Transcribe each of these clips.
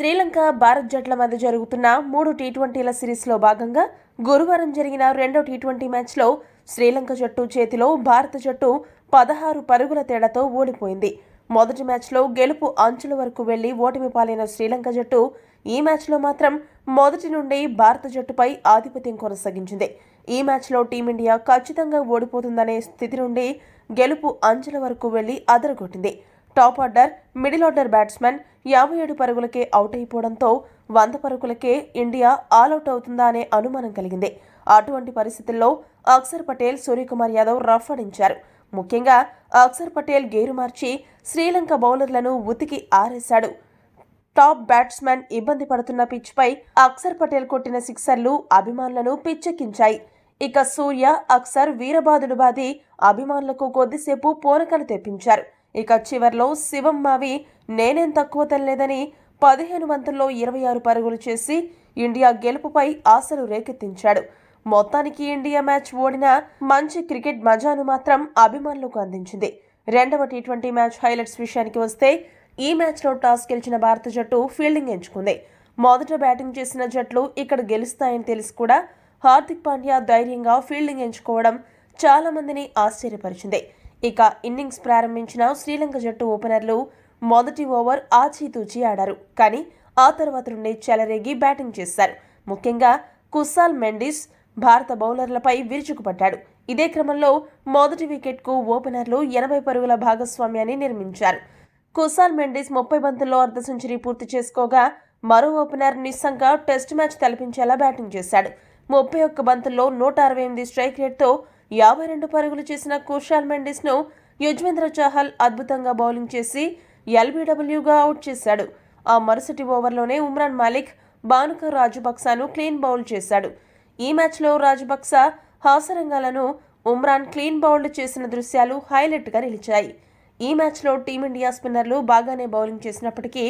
శ్రీలంక భారత్ జట్ల మధ్య జరుగుతున్న మూడు టీ ట్వంటీల సిరీస్లో భాగంగా గురువారం జరిగిన రెండో టీ ట్వంటీ మ్యాచ్లో శ్రీలంక జట్టు చేతిలో భారత జట్టు పదహారు పరుగుల తేడాతో ఓడిపోయింది మొదటి మ్యాచ్లో గెలుపు అంచుల వరకు వెళ్లి ఓటమి పాలైన శ్రీలంక జట్టు ఈ మ్యాచ్లో మాత్రం మొదటి నుండి భారత జట్టుపై ఆధిపత్యం కొనసాగించింది ఈ మ్యాచ్లో టీమిండియా ఖచ్చితంగా ఓడిపోతుందనే స్థితి నుండి గెలుపు అంచుల వరకు వెళ్లి అదరగొట్టింది top order middle order batsmen యాభై ఏడు పరుగులకే అవుట్ అయిపోవడంతో వంద పరుగులకే ఇండియా ఆల్అవుట్ అవుతుందా అనే అనుమానం కలిగింది అటువంటి పరిస్థితుల్లో అక్సర్ పటేల్ సూర్యకుమార్ యాదవ్ రఫ్ ముఖ్యంగా అక్సర్ పటేల్ గేరు మార్చి శ్రీలంక బౌలర్లను ఉతికి ఆరేశాడు టాప్ బ్యాట్స్మెన్ ఇబ్బంది పడుతున్న పిచ్పై అక్సర్ పటేల్ కొట్టిన సిక్సర్లు అభిమానులను పిచ్చెక్కించాయి ఇక సూర్య అక్సర్ వీరబాదుడు బాది అభిమానులకు కొద్దిసేపు పోనకలు తెప్పించారు ఇక చివరిలో శివమ్మావి నేనేం తక్కువ తెలియదని పదిహేను వంతుల్లో ఇరవై ఆరు పరుగులు చేసి ఇండియా గెలుపుపై ఆశలు రేకెత్తించాడు మొత్తానికి ఇండియా మ్యాచ్ ఓడిన మంచి క్రికెట్ మజాను మాత్రం అభిమానులకు అందించింది రెండవ టీ ట్వంటీ మ్యాచ్ హైలైట్స్ విషయానికి వస్తే ఈ మ్యాచ్లో టాస్ గెలిచిన భారత జట్టు ఫీల్డింగ్ ఎంచుకుంది మొదట బ్యాటింగ్ చేసిన జట్లు ఇక్కడ గెలుస్తాయని తెలిసి కూడా హార్దిక్ పాండ్యా ధైర్యంగా ఫీల్డింగ్ ఎంచుకోవడం చాలా మందిని ఆశ్చర్యపరిచింది ఇక ఇన్నింగ్స్ ప్రారంభించిన శ్రీలంక జట్టు ఓపెనర్లు మొదటి ఓవర్ ఆచితూచి ఆడారు కానీ ఆ తర్వాత నుండి చెలరేగి బ్యాటింగ్ చేశారు ముఖ్యంగా కుసాల్ మెండిస్ భారత బౌలర్లపై విరుచుకుపడ్డాడు ఇదే క్రమంలో మొదటి వికెట్కు ఓపెనర్లు ఎనభై పరుగుల భాగస్వామ్యాన్ని నిర్మించారు కుసాల్ మెండిస్ ముప్పై బంతుల్లో అర్ధ సెంచరీ పూర్తి చేసుకోగా మరో ఓపెనర్ నిస్సంగా టెస్ట్ మ్యాచ్ తలపించేలా బ్యాటింగ్ చేశాడు ముప్పై ఒక్క బంతుల్లో నూట అరవై ఎనిమిది స్ట్రైక్ రేట్తో యాభై రెండు పరుగులు చేసిన కుషాల్ ను యుజ్వేంద్ర చాహల్ అద్భుతంగా బౌలింగ్ చేసి ఎల్బీడబ్ల్యూగా అవుట్ చేశాడు ఆ మరుసటి ఓవర్లోనే ఉమ్రాన్ మాలిక్ బానుక రాజుబక్సాను క్లీన్ బౌల్ చేశాడు ఈ మ్యాచ్లో రాజుబక్సా హాసరంగాలను ఉమ్రాన్ క్లీన్ బౌల్డ్ చేసిన దృశ్యాలు హైలైట్గా నిలిచాయి ఈ మ్యాచ్లో టీమిండియా స్పిన్నర్లు బాగానే బౌలింగ్ చేసినప్పటికీ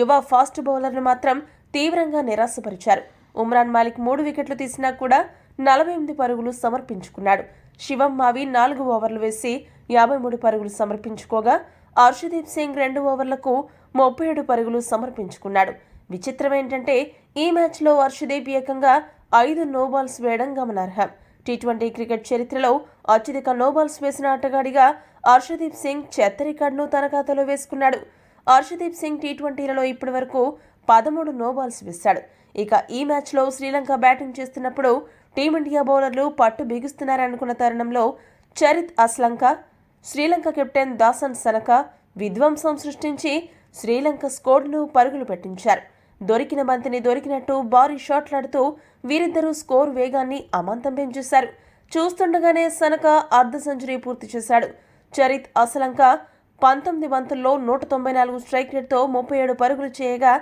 యువ ఫాస్ట్ బౌలర్లు మాత్రం తీవ్రంగా నిరాశపరిచారు ఉమ్రాన్ మాలిక్ మూడు వికెట్లు తీసినా కూడా నలభై ఎనిమిది పరుగులు సమర్పించుకున్నాడు శివం మావి నాలుగు ఓవర్లు వేసి యాభై మూడు పరుగులు సమర్పించుకోగా అర్షదీప్ సింగ్ రెండు ఓవర్లకు ముప్పై ఏడు పరుగులు సమర్పించుకున్నాడు విచిత్రం ఏంటంటే ఈ మ్యాచ్లో అర్షదీప్ ఏకంగా ఐదు నోబాల్స్ వేయడం గమనార్హం టీ ట్వంటీ క్రికెట్ చరిత్రలో అత్యధిక నోబాల్స్ వేసిన ఆటగాడిగా అర్షదీప్ సింగ్ చెత్త రికార్డును తన ఖాతాలో వేసుకున్నాడు అర్షదీప్ సింగ్ టీ ట్వంటీలలో ఇప్పటి వరకు పదమూడు నోబాల్స్ వేశాడు ఇక ఈ మ్యాచ్లో శ్రీలంక బ్యాటింగ్ చేస్తున్నప్పుడు టీమిండియా బౌలర్లు పట్టు బిగుస్తున్నారనుకున్న తరుణంలో చరిత్ అస్లంక శ్రీలంక కెప్టెన్ దాసన్ సనక విధ్వంసం సృష్టించి శ్రీలంక స్కోర్ను పరుగులు పెట్టించారు దొరికిన బంతిని దొరికినట్టు భారీ షాట్లాడుతూ వీరిద్దరూ స్కోర్ వేగాన్ని అమాంతం పెంచేశారు చూస్తుండగానే సనక అర్ధ సెంచరీ పూర్తి చేశాడు చరిత్ అసలంక పంతొమ్మిది బంతుల్లో నూట తొంభై నాలుగు స్ట్రైక్ రేట్తో ముప్పై ఏడు పరుగులు చేయగా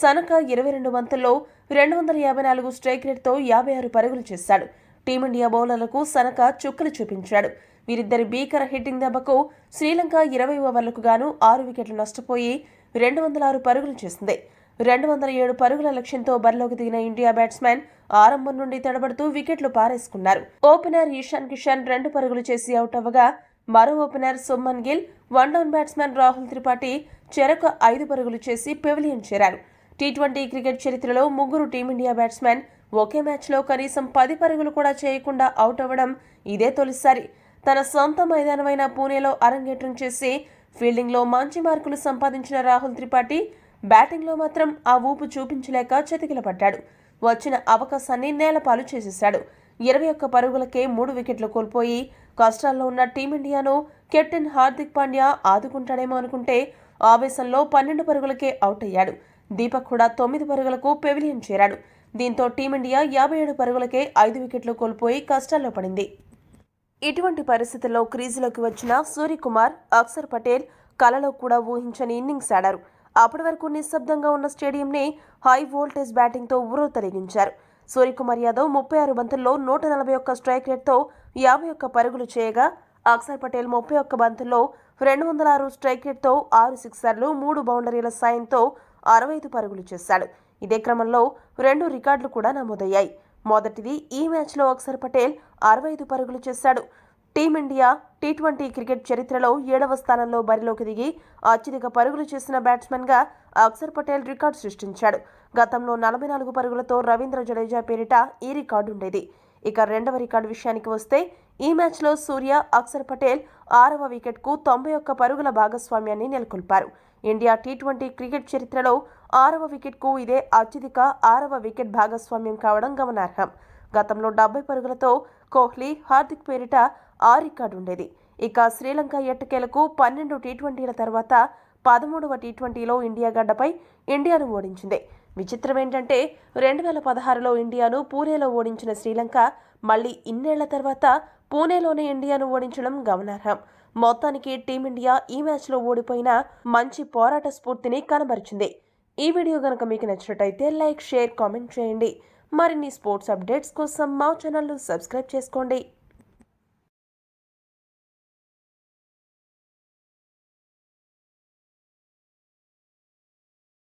సనక ఇరవై రెండు వంతుల్లో రెండు వందల యాభై నాలుగు స్ట్రైక్ రేట్తో యాభై ఆరు పరుగులు చేశాడు టీమిండియా బౌలర్లకు సనక చుక్కలు చూపించాడు వీరిద్దరి భీకర హిట్టింగ్ దెబ్బకు శ్రీలంక ఇరవై ఓవర్లకు గాను ఆరు వికెట్లు నష్టపోయి రెండు వందల ఆరు పరుగులు చేసింది రెండు వందల ఏడు పరుగుల లక్ష్యంతో బరిలోకి దిగిన ఇండియా బ్యాట్స్మెన్ ఆరంభం నుండి తడబడుతూ వికెట్లు పారేసుకున్నారు ఓపెనర్ ఈశాన్ కిషన్ రెండు పరుగులు చేసి అవుట్ అవ్వగా మరో opener Shubman Gill one down batsmen Rahul Tripathi చెరకు ఐదు పరుగులు చేసి పెవిలియన్ చేరారు టీ ట్వంటీ క్రికెట్ చరిత్రలో ముగ్గురు టీమిండియా బ్యాట్స్మెన్ ఒకే మ్యాచ్లో కనీసం పది పరుగులు కూడా చేయకుండా అవుట్ అవ్వడం ఇదే తొలిసారి తన సొంత మైదానమైన పూణేలో అరంగేట్రం చేసి ఫీల్డింగ్లో మంచి మార్కులు సంపాదించిన రాహుల్ త్రిపాఠి బ్యాటింగ్లో మాత్రం ఆ ఊపు చూపించలేక పడ్డాడు వచ్చిన అవకాశాన్ని నేలపాలు చేసేశాడు ఇరవై ఒక్క పరుగులకే మూడు వికెట్లు కోల్పోయి కష్టాల్లో ఉన్న టీమిండియాను కెప్టెన్ హార్దిక్ పాండ్యా ఆదుకుంటాడేమో అనుకుంటే ఆవేశంలో పన్నెండు పరుగులకే అవుట్ అయ్యాడు దీపక్ కూడా తొమ్మిది పరుగులకు పెవిలియన్ చేరాడు దీంతో టీమిండియా యాభై ఏడు పరుగులకే ఐదు వికెట్లు కోల్పోయి కష్టాల్లో పడింది ఇటువంటి పరిస్థితుల్లో క్రీజులోకి వచ్చిన సూర్యకుమార్ అక్సర్ పటేల్ కలలో కూడా ఊహించని ఇన్నింగ్స్ ఆడారు అప్పటి వరకు నిశ్శబ్దంగా ఉన్న స్టేడియంని హై వోల్టేజ్ బ్యాటింగ్తో ఊరు తొలగించారు సూర్యకుమార్ యాదవ్ ముప్పై ఆరు బంతుల్లో నూట నలభై ఒక్క స్ట్రైక్ రేట్తో యాభై ఒక్క పరుగులు చేయగా అక్సర్ పటేల్ ముప్పై ఒక్క బంతుల్లో రెండు వందల ఆరు స్ట్రైక్ రేట్తో ఆరు సిక్సర్లు మూడు బౌండరీల సాయంతో అరవై ఐదు పరుగులు చేశాడు ఇదే క్రమంలో రెండు రికార్డులు కూడా నమోదయ్యాయి మొదటిది ఈ మ్యాచ్లో అక్సర్ పటేల్ అరవై ఐదు పరుగులు చేశాడు టీమిండియా టీ ట్వంటీ క్రికెట్ చరిత్రలో ఏడవ స్థానంలో బరిలోకి దిగి అత్యధిక పరుగులు చేసిన బ్యాట్స్మెన్గా అక్సర్ పటేల్ రికార్డు సృష్టించాడు గతంలో నలభై నాలుగు పరుగులతో రవీంద్ర జడేజా పేరిట ఈ రికార్డు ఉండేది ఇక రెండవ రికార్డు విషయానికి వస్తే ఈ మ్యాచ్లో సూర్య అక్షర్ పటేల్ ఆరవ వికెట్కు తొంభై ఒక్క పరుగుల భాగస్వామ్యాన్ని నెలకొల్పారు ఇండియా టీ ట్వంటీ క్రికెట్ చరిత్రలో ఆరవ వికెట్కు ఇదే అత్యధిక ఆరవ వికెట్ భాగస్వామ్యం కావడం గమనార్హం గతంలో డెబ్బై పరుగులతో కోహ్లీ హార్దిక్ పేరిట ఆ రికార్డు ఉండేది ఇక శ్రీలంక ఎట్టకేలకు పన్నెండు టీ ట్వంటీల తర్వాత పదమూడవ టీ ట్వంటీలో ఇండియా గడ్డపై ఇండియాను ఓడించింది విచిత్రం ఏంటంటే రెండు వేల పదహారులో ఇండియాను పూణేలో ఓడించిన శ్రీలంక మళ్ళీ ఇన్నేళ్ల తర్వాత పూణేలోనే ఇండియాను ఓడించడం గమనార్హం మొత్తానికి టీమిండియా ఈ మ్యాచ్లో ఓడిపోయిన మంచి పోరాట స్ఫూర్తిని కనబరిచింది ఈ వీడియో కనుక మీకు నచ్చినట్టయితే లైక్ షేర్ కామెంట్ చేయండి మరిన్ని స్పోర్ట్స్ అప్డేట్స్ కోసం మా ఛానల్ను సబ్స్క్రైబ్ చేసుకోండి